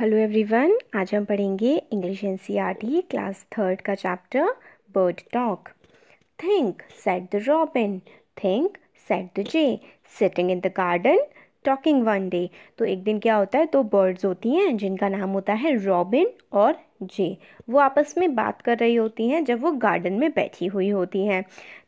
hello everyone आज हम पढ़ेंगे इंग्लिश एन क्लास थर्ड का chapter bird talk think said the robin think said the jay sitting in the garden talking one day तो एक दिन क्या होता है दो तो बर्ड्स होती हैं जिनका नाम होता है रॉबिन और जी वो आपस में बात कर रही होती हैं जब वो गार्डन में बैठी हुई होती हैं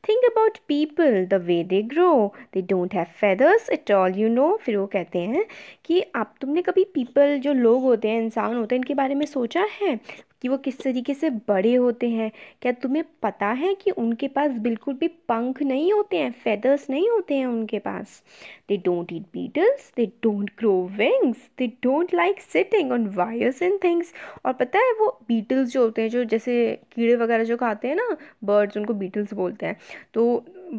think about people the way they grow they don't have feathers at all you know फिर वो कहते हैं कि आप तुमने कभी पीपल जो लोग होते हैं इंसान होते हैं इनके बारे में सोचा है कि वो किस तरीके से बड़े होते हैं क्या तुम्हें पता है कि उनके पास बिल्कुल भी पंख नहीं होते हैं फेदर्स नहीं होते हैं उनके पास they don't eat beetles they don't grow wings they don't like sitting on wires and things और पता है वो बीटल्स जो होते हैं जो जैसे कीड़े वगैरह जो खाते हैं ना बर्ड्स उनको बीटल्स बोलते हैं तो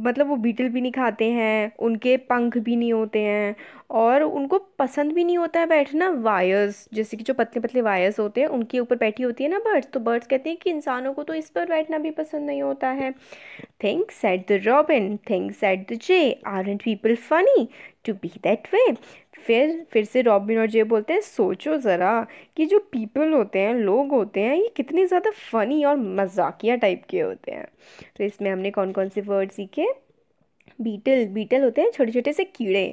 मतलब वो बीटल भी नहीं खाते हैं उनके पंख भी नहीं होते हैं और उनको पसंद भी नहीं होता है बैठना वायर्स जैसे कि जो पतले पतले वायर्स होते हैं उनके ऊपर बैठी होती है ना बर्ड्स तो बर्ड्स कहते हैं कि इंसानों को तो इस पर बैठना भी पसंद नहीं होता है think said the robin think said the jay aren't people funny to be that way फिर फिर से रॉबिन और जे बोलते हैं सोचो ज़रा कि जो पीपल होते हैं लोग होते हैं ये कितने ज़्यादा फ़नी और मजाकिया टाइप के होते हैं तो इसमें हमने कौन कौन से वर्ड सीखे बीटल बीटल होते हैं छोटे छोटे से कीड़े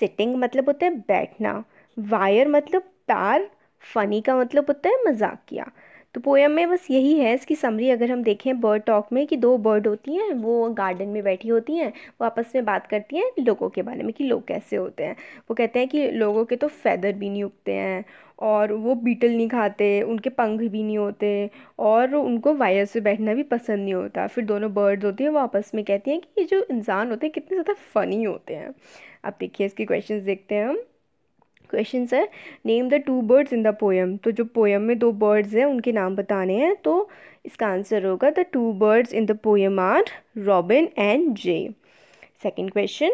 सिटिंग मतलब होता है बैठना वायर मतलब तार फ़नी का मतलब होता है मजाकिया तो पोएम में बस यही है इसकी समरी अगर हम देखें बर्ड टॉक में कि दो बर्ड होती हैं वो गार्डन में बैठी होती हैं वो आपस में बात करती हैं लोगों के बारे में कि लोग कैसे होते हैं वो कहते हैं कि लोगों के तो फैदर भी नहीं उगते हैं और वो बीटल नहीं खाते उनके पंख भी नहीं होते और उनको वायर से बैठना भी पसंद नहीं होता फिर दोनों बर्ड्स होती हैं वो आपस में कहती हैं कि ये जो इंसान होते हैं कितने ज़्यादा फ़नी होते हैं अब देखिए इसके क्वेश्चंस देखते हैं हम क्वेश्चन है name the two birds in the poem तो जो पोएम में दो बर्ड्स हैं उनके नाम बताने हैं तो इसका आंसर होगा the two birds in the poem are robin and jay second question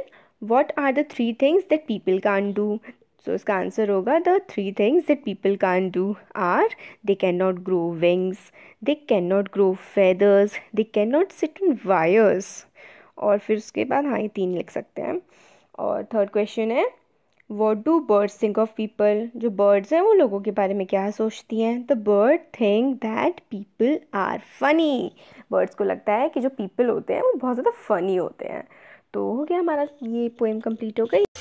what are the three things that people can't do so इसका आंसर होगा the three things that people can't do are they cannot grow wings they cannot grow feathers they cannot sit in wires और फिर उसके बाद हाँ ये तीन लिख सकते हैं और थर्ड क्वेश्चन है what do birds think of people जो बर्ड्स हैं वो लोगों के बारे में क्या सोचती हैं the bird think that people are funny birds को लगता है कि जो पीपल होते हैं वो बहुत ज़्यादा फ़नी होते हैं तो हो गया हमारा ये पोएम कंप्लीट हो गई